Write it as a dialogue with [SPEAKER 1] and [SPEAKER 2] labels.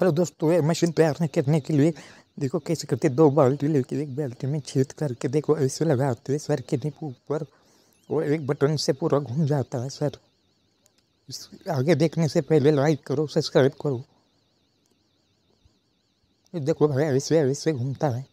[SPEAKER 1] hello दोस्तों तो machine तैयार करने के लिए देखो कैसे करते दो बाल्टी लेके एक बाल्टी में छेद करके देखो ऐसे लगाते हैं सर के नीप ऊपर और एक बटन से पूरा घूम जाता है सर आगे देखने से पहले लाइक करो सब्सक्राइब करो देखो भाई ऐसे ऐसे घूमता है